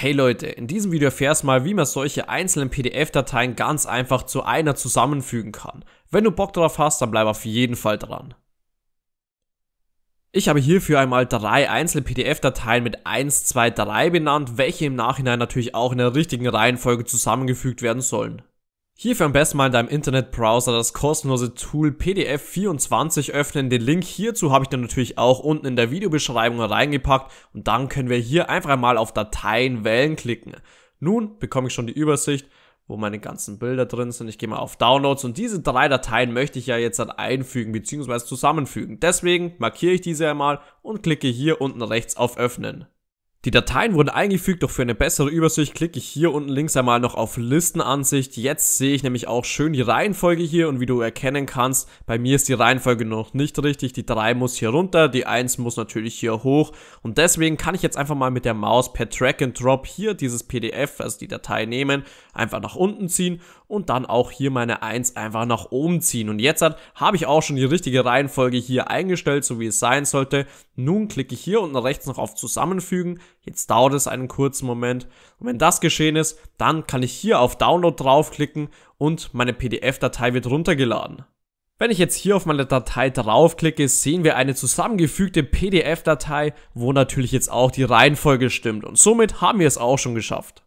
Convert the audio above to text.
Hey Leute, in diesem Video erfährst mal, wie man solche einzelnen PDF-Dateien ganz einfach zu einer zusammenfügen kann. Wenn du Bock drauf hast, dann bleib auf jeden Fall dran. Ich habe hierfür einmal drei einzelne PDF-Dateien mit 1, 2, 3 benannt, welche im Nachhinein natürlich auch in der richtigen Reihenfolge zusammengefügt werden sollen. Hierfür am besten mal in deinem Internetbrowser das kostenlose Tool PDF24 öffnen. Den Link hierzu habe ich dann natürlich auch unten in der Videobeschreibung reingepackt und dann können wir hier einfach mal auf Dateien wählen klicken. Nun bekomme ich schon die Übersicht, wo meine ganzen Bilder drin sind. Ich gehe mal auf Downloads und diese drei Dateien möchte ich ja jetzt dann einfügen bzw. zusammenfügen. Deswegen markiere ich diese einmal und klicke hier unten rechts auf Öffnen. Die Dateien wurden eingefügt, doch für eine bessere Übersicht klicke ich hier unten links einmal noch auf Listenansicht. Jetzt sehe ich nämlich auch schön die Reihenfolge hier und wie du erkennen kannst, bei mir ist die Reihenfolge noch nicht richtig. Die 3 muss hier runter, die 1 muss natürlich hier hoch und deswegen kann ich jetzt einfach mal mit der Maus per Track and Drop hier dieses PDF, also die Datei nehmen, einfach nach unten ziehen und dann auch hier meine 1 einfach nach oben ziehen. Und jetzt habe ich auch schon die richtige Reihenfolge hier eingestellt, so wie es sein sollte. Nun klicke ich hier unten rechts noch auf Zusammenfügen Jetzt dauert es einen kurzen Moment. Und wenn das geschehen ist, dann kann ich hier auf Download draufklicken und meine PDF-Datei wird runtergeladen. Wenn ich jetzt hier auf meine Datei draufklicke, sehen wir eine zusammengefügte PDF-Datei, wo natürlich jetzt auch die Reihenfolge stimmt. Und somit haben wir es auch schon geschafft.